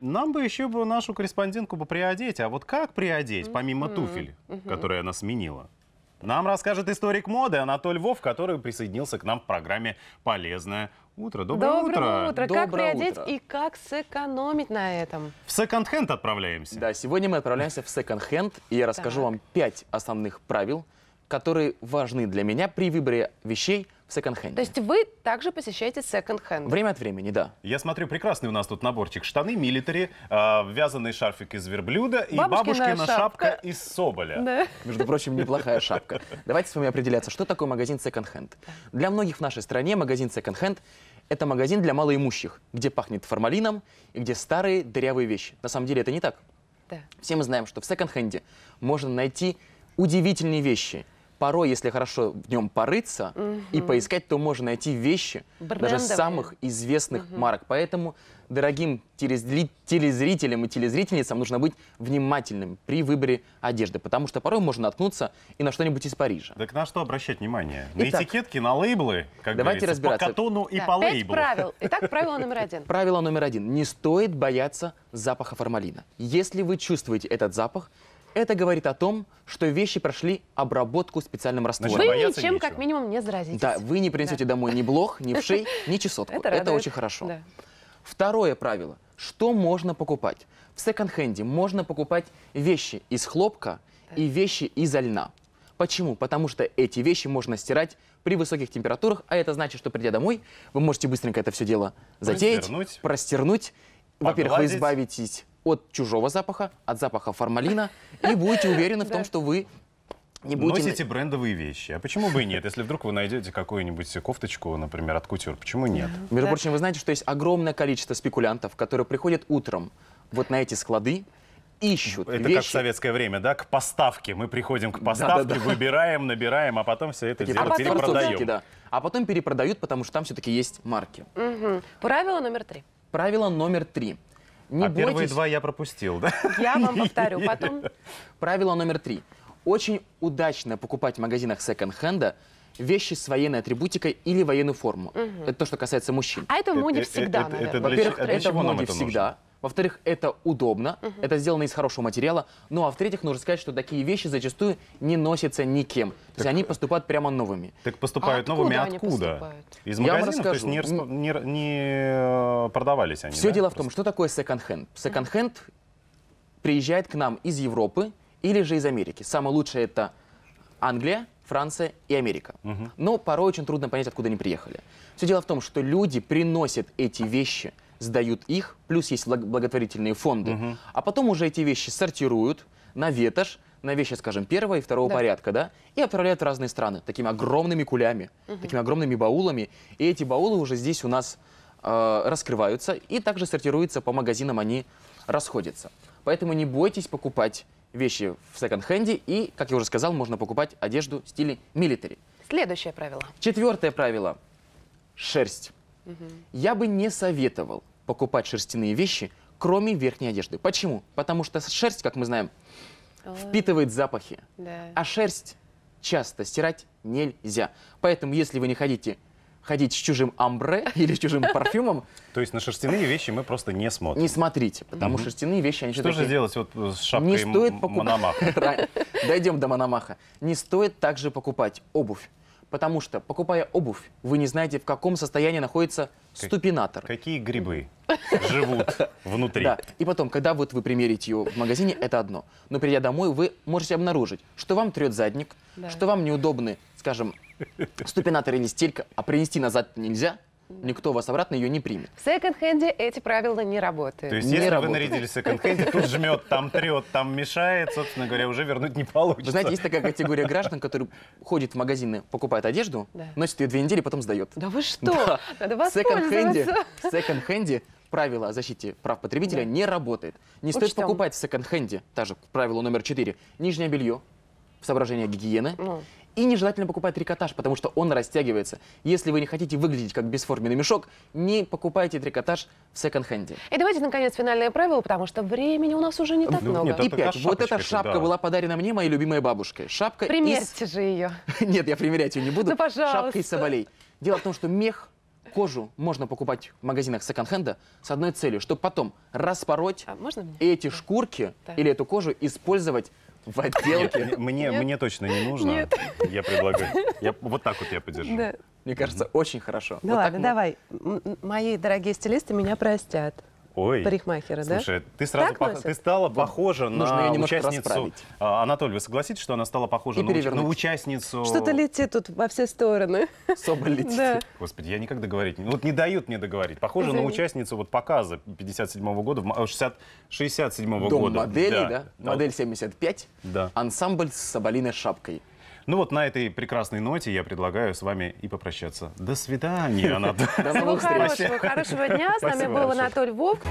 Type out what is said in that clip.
Нам бы еще бы нашу корреспондентку бы приодеть. А вот как приодеть, помимо туфель, которые она сменила? Нам расскажет историк моды Анатолий Вов, который присоединился к нам в программе «Полезное утро». Доброе, Доброе утро. утро. Как приодеть утро. и как сэкономить на этом? В секонд-хенд отправляемся. Да, сегодня мы отправляемся в секонд-хенд, и я расскажу так. вам пять основных правил – которые важны для меня при выборе вещей в секонд-хенде. То есть вы также посещаете секонд-хенд? Время от времени, да. Я смотрю, прекрасный у нас тут наборчик. Штаны милитари, э, вязаный шарфик из верблюда и бабушкина, бабушкина шапка. шапка из соболя. Да. Между прочим, неплохая шапка. Давайте с вами определяться, что такое магазин секонд-хенд. Для многих в нашей стране магазин секонд-хенд это магазин для малоимущих, где пахнет формалином и где старые дырявые вещи. На самом деле это не так. Да. Все мы знаем, что в секонд-хенде можно найти удивительные вещи – порой, если хорошо в нем порыться угу. и поискать, то можно найти вещи Брендовые. даже самых известных угу. марок. Поэтому дорогим телезрителям и телезрительницам нужно быть внимательным при выборе одежды, потому что порой можно наткнуться и на что-нибудь из Парижа. Так на что обращать внимание? На Итак, этикетки, на лейблы, как давайте разбираться. по катону и да, по лейблу. правил. Итак, правило номер один. Правило номер один. Не стоит бояться запаха формалина. Если вы чувствуете этот запах, это говорит о том, что вещи прошли обработку специальным раствором. Значит, вы ничем, нечего. как минимум, не заразитесь. Да, вы не принесете да. домой ни блох, ни вшей, ни чесотку. Это, Это очень хорошо. Да. Второе правило. Что можно покупать? В секонд-хенде можно покупать вещи из хлопка да. и вещи из льна. Почему? Потому что эти вещи можно стирать при высоких температурах, а это значит, что придя домой, вы можете быстренько это все дело затеять, простернуть. простернуть Во-первых, вы избавитесь от чужого запаха, от запаха формалина, и будете уверены в том, что вы не будете... Носите брендовые вещи. А почему бы и нет? Если вдруг вы найдете какую-нибудь кофточку, например, от кутюр, почему нет? Между прочим, вы знаете, что есть огромное количество спекулянтов, которые приходят утром вот на эти склады, ищут Это вещи. как в советское время, да? К поставке. Мы приходим к поставке, да, да, да. выбираем, набираем, а потом все это Такие дело потом... Типа перепродаем. Да. А потом перепродают, потому что там все-таки есть марки. Угу. Правило номер три. Правило номер три. Не а бойтесь. первые два я пропустил, да? Я вам повторю потом. Правило номер три. Очень удачно покупать в магазинах секонд-хенда вещи с военной атрибутикой или военную форму. Угу. Это то, что касается мужчин. А это в э, моде э, э, всегда, это, наверное. Во-первых, а это, это в моде всегда. Нужно? Во-вторых, это удобно, угу. это сделано из хорошего материала. Ну а в-третьих, нужно сказать, что такие вещи зачастую не носятся никем. Так, то есть они э, поступают прямо новыми. Так а поступают а новыми откуда? Поступают? Из магазинов? Я вам расскажу. То есть не, не, не э, продавались они? Все да? дело в том, что такое секонд-хенд. Секонд-хенд mm -hmm. приезжает к нам из Европы или же из Америки. Самое лучшее это Англия, Франция и Америка. Угу. Mm Но порой очень трудно понять, откуда они приехали. Все дело в том, что люди приносят эти вещи – сдают их, плюс есть благотворительные фонды. Угу. А потом уже эти вещи сортируют на ветошь, на вещи, скажем, первого и второго да. порядка, да, и отправляют в разные страны такими огромными кулями, угу. такими огромными баулами. И эти баулы уже здесь у нас э, раскрываются и также сортируются по магазинам, они расходятся. Поэтому не бойтесь покупать вещи в секонд-хенде и, как я уже сказал, можно покупать одежду в стиле милитари. Следующее правило. Четвертое правило. Шерсть. Я бы не советовал покупать шерстяные вещи, кроме верхней одежды. Почему? Потому что шерсть, как мы знаем, а. впитывает запахи. А шерсть часто стирать нельзя. Поэтому, если вы не хотите ходить с чужим амбре или с чужим парфюмом... То есть на шерстяные вещи мы просто не смотрим. Не смотрите, потому что шерстяные вещи... они Что же делать вот э, с шапкой не стоит покупать... Мономаха? Дойдем до Мономаха. Не стоит также покупать обувь. Потому что, покупая обувь, вы не знаете, в каком состоянии находится ступинатор. Какие грибы живут внутри. Да. И потом, когда вот вы примерите ее в магазине, это одно. Но придя домой, вы можете обнаружить, что вам трет задник, да. что вам неудобны, скажем, ступинатор или стелька, а принести назад нельзя – никто вас обратно ее не примет. В секонд-хенде эти правила не работают. То есть, не если работают. вы нарядились в секонд-хенде, тут жмет, там трет, там мешает, собственно говоря, уже вернуть не получится. Вы знаете, есть такая категория граждан, которые ходят в магазины, покупают одежду, да. носит ее две недели, потом сдает. Да вы что? Да. Надо воспользоваться. В секонд-хенде правило о защите прав потребителя да. не работает. Не Учтем. стоит покупать в секонд-хенде, та правило номер четыре. нижнее белье, соображение гигиены. Ну. И нежелательно покупать трикотаж, потому что он растягивается. Если вы не хотите выглядеть как бесформенный мешок, не покупайте трикотаж в секонд-хенде. И давайте, наконец, финальное правило, потому что времени у нас уже не так ну, много. Нет, и пять. Вот эта шапка да. была подарена мне моей любимой бабушкой. Шапка Примерьте из... же ее. Нет, я примерять ее не буду. Ну, пожалуйста. Шапка из соболей. Дело в том, что мех кожу можно покупать в магазинах секонд-хенда с одной целью, чтобы потом распороть а можно мне? эти да. шкурки да. или эту кожу использовать В подделки. Мне, мне точно не нужно. Нет. Я предлагаю. Я, вот так вот я подержу. Да. Мне кажется, очень хорошо. Ну вот ладно, мы... давай. М мои дорогие стилисты меня простят. Ой. Парикмахера, да? Слушай, ты сразу так по... Носят? ты стала похожа Можно на участницу. Расправить. А, Анатолий, вы согласитесь, что она стала похожа на, уч... на участницу? Что-то летит тут во все стороны. Соболь летит. Да. Господи, я никак договорить. Вот не дают мне договорить. Похожа Извини. на участницу вот показа 57-го года, 60... 67-го э, года. Дом да? да? Модель 75. Да. Ансамбль с соболиной шапкой. Ну вот на этой прекрасной ноте я предлагаю с вами и попрощаться. До свидания, Анатолий. До новых встреч. Всего хорошего дня. С нами был Анатолий Вовк.